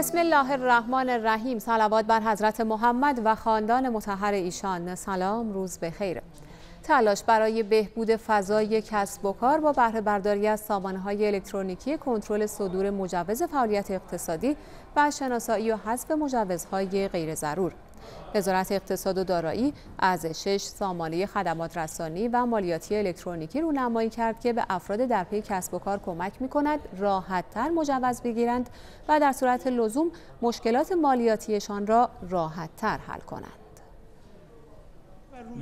بسم الله الرحمن الرحیم سلوات بر حضرت محمد و خاندان متحر ایشان سلام روز بخیر تلاش برای بهبود فضای کسب و کار با بهره برداری از های الکترونیکی کنترل صدور مجوز فعالیت اقتصادی و شناسایی و حذف مجوزهای غیر ضرور وزارت اقتصاد و دارایی شش سامانه خدمات رسانی و مالیاتی الکترونیکی نمایی کرد که به افراد در پی کسب و کار کمک می کند راحتتر مجوز بگیرند و در صورت لزوم مشکلات مالیاتیشان را راحتتر حل کنند.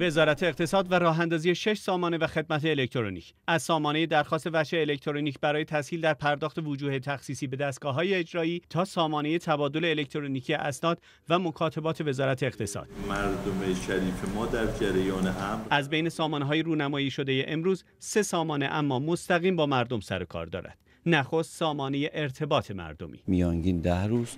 وزارت اقتصاد و راهاندازی شش سامانه و خدمت الکترونیک از سامانه درخواست وجه الکترونیک برای تسهیل در پرداخت وجوه تخصیصی به دستگاه های اجرایی تا سامانه تبادل الکترونیکی اسناد و مکاتبات وزارت اقتصاد مردم شریف ما در جریان از بین سامانه های رونمایی شده امروز سه سامانه اما مستقیم با مردم سر کار دارد نخست سامانه ارتباط مردمی میانگین ده روز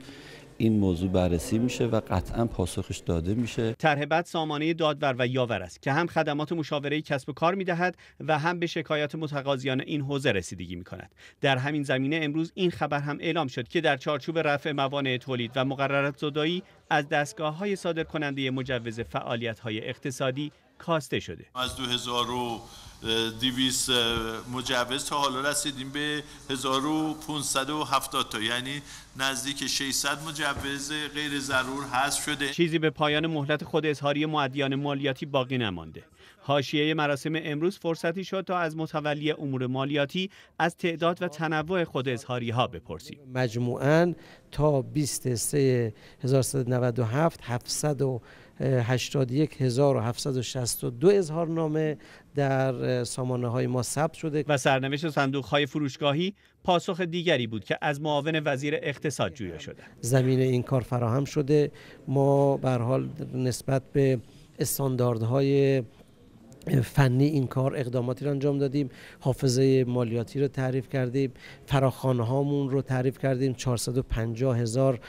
این موضوع بررسی میشه و قطعا پاسخش داده میشه طرح بعد سامانه دادور و یاور است که هم خدمات مشاوره کسب و کار میدهد و هم به شکایات متقاضیان این حوزه رسیدگی میکند در همین زمینه امروز این خبر هم اعلام شد که در چارچوب رفع موانع تولید و مقررات زدایی از دستگاه های صادر کننده مجوز فعالیت های اقتصادی کاسته شده از 2000 دیویس مجوز تا حالا رسیدیم به 1570 تا یعنی نزدیک 600 مجوز غیر ضرور حذف شده چیزی به پایان مهلت خود اظهاری معدیان مالیاتی باقی نمانده حاشیه مراسم امروز فرصتی شد تا از متولی امور مالیاتی از تعداد و تنوع خود اظهاری ها بپرسیم مجموعاً تا 23 1197 700 81762 نامه در سامانه های ما ثبت شده و سرنوشت صندوق های فروشگاهی پاسخ دیگری بود که از معاون وزیر اقتصاد جویا شده زمین این کار فراهم شده ما به حال نسبت به استانداردهای فنی این کار اقداماتی را انجام دادیم حافظه مالیاتی رو تعریف کردیم فراخانه هامون رو تعریف کردیم 450 هزار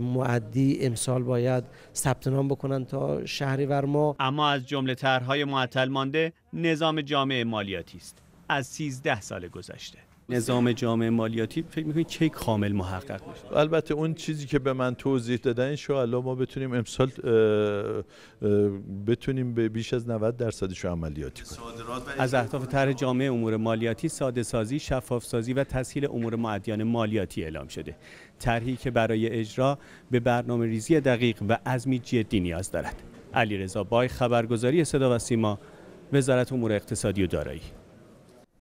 معدی امسال باید ثبت نام بکنن تا شهریور ما اما از جمله طرحهای معطل مانده نظام جامع مالیاتی است از 13 سال گذشته نظام جامعه مالیاتی فکر میکنید چه کامل محقق میشه البته اون چیزی که به من توضیح دادن ان ما بتونیم امسال بتونیم به بیش از 90 درصدش عملیاتی کنیم از اهداف طرح جامعه امور مالیاتی ساده سازی شفاف سازی و تسهیل امور معدیان مالیاتی اعلام شده طرحی که برای اجرا به برنامه ریزی دقیق و عزمی جدی نیاز دارد علیرضا بای خبرگزاری صدا و سیما وزارت امور اقتصادی و دارایی